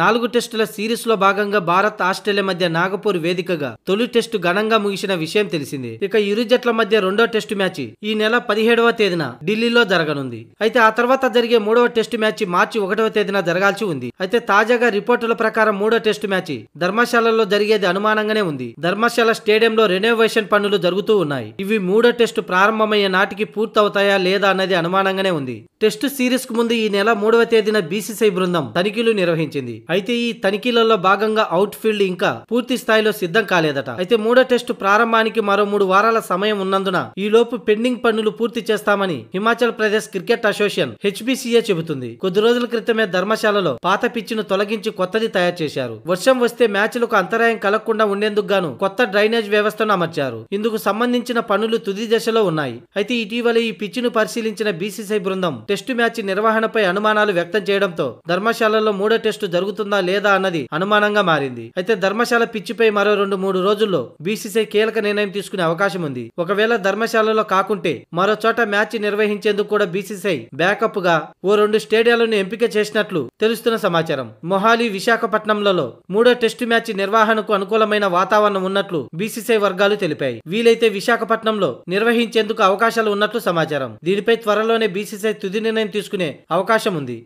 నాలుగు టెస్టుల సిరీస్లో భాగంగా భారత్ ఆస్ట్రేలియా మధ్య నాగపూర్ వేదికగా తొలి టెస్టు ఘనంగా ముగిసిన విషయం తెలిసింది ఇక ఇరు జట్ల మధ్య రెండో టెస్టు మ్యాచ్ ఈ నెల పదిహేడవ తేదీన ఢిల్లీలో జరగనుంది అయితే ఆ తర్వాత జరిగే మూడవ టెస్టు మ్యాచ్ మార్చి ఒకటవ తేదీన జరగాల్సి ఉంది అయితే తాజాగా రిపోర్టుల ప్రకారం మూడో టెస్టు మ్యాచ్ ధర్మశాలలో జరిగేది అనుమానంగానే ఉంది ధర్మశాల స్టేడియంలో రెనోవేషన్ పనులు జరుగుతూ ఉన్నాయి ఇవి మూడో టెస్టు ప్రారంభమయ్యే నాటికి పూర్తవుతాయా లేదా అన్నది అనుమానంగానే ఉంది టెస్టు సిరీస్కు ముందు ఈ నెల మూడవ తేదీన బీసీసీ బృందం తనిఖీలు నిర్వహించింది అయితే ఈ తనిఖీలలో భాగంగా అవుట్ ఫీల్డ్ ఇంకా పూర్తి స్థాయిలో సిద్ధం కాలేదట అయితే మూడో టెస్టు ప్రారంభానికి మరో మూడు వారాల సమయం ఉన్నందున ఈ లోపు పెండింగ్ పనులు పూర్తి చేస్తామని Himachal Pradesh cricket association HBCA చెబుతుంది కొద్ది రోజుల క్రితమే ధర్మశాలలో పాత పిచ్చిను తొలగించి కొత్తది తయారు చేశారు వర్షం వస్తే మ్యాచ్లకు అంతరాయం కలగకుండా ఉండేందుకు గాను కొత్త డ్రైనేజ్ వ్యవస్థను అమర్చారు ఇందుకు సంబంధించిన పనులు తుది దశలో ఉన్నాయి అయితే ఇటీవల ఈ పిచ్చును పరిశీలించిన బీసీసీ బృందం టెస్టు మ్యాచ్ నిర్వహణపై అనుమానాలు వ్యక్తం చేయడంతో ధర్మశాలలో మూడో టెస్టు జరుగుతుందా లేదా అన్నది అనుమానంగా మారింది అయితే ధర్మశాల పిచ్చిపై మరో రెండు మూడు రోజుల్లో బీసీసీఐ కీలక నిర్ణయం తీసుకునే అవకాశం ఉంది ఒకవేళ ధర్మశాలలో కాకుంటే మరో చోట మ్యాచ్ నిర్వహించేందుకు కూడా బీసీసీఐ బ్యాకప్ గా ఓ రెండు స్టేడియాలను ఎంపిక చేసినట్లు తెలుస్తున్న సమాచారం మొహాలి విశాఖపట్నంలలో మూడో టెస్టు మ్యాచ్ నిర్వహణకు అనుకూలమైన వాతావరణం ఉన్నట్లు బీసీసీఐ వర్గాలు తెలిపాయి వీలైతే విశాఖపట్నంలో నిర్వహించేందుకు అవకాశాలు ఉన్నట్లు సమాచారం దీనిపై త్వరలోనే బీసీసీఐ తుది నిర్ణయం తీసుకునే అవకాశం ఉంది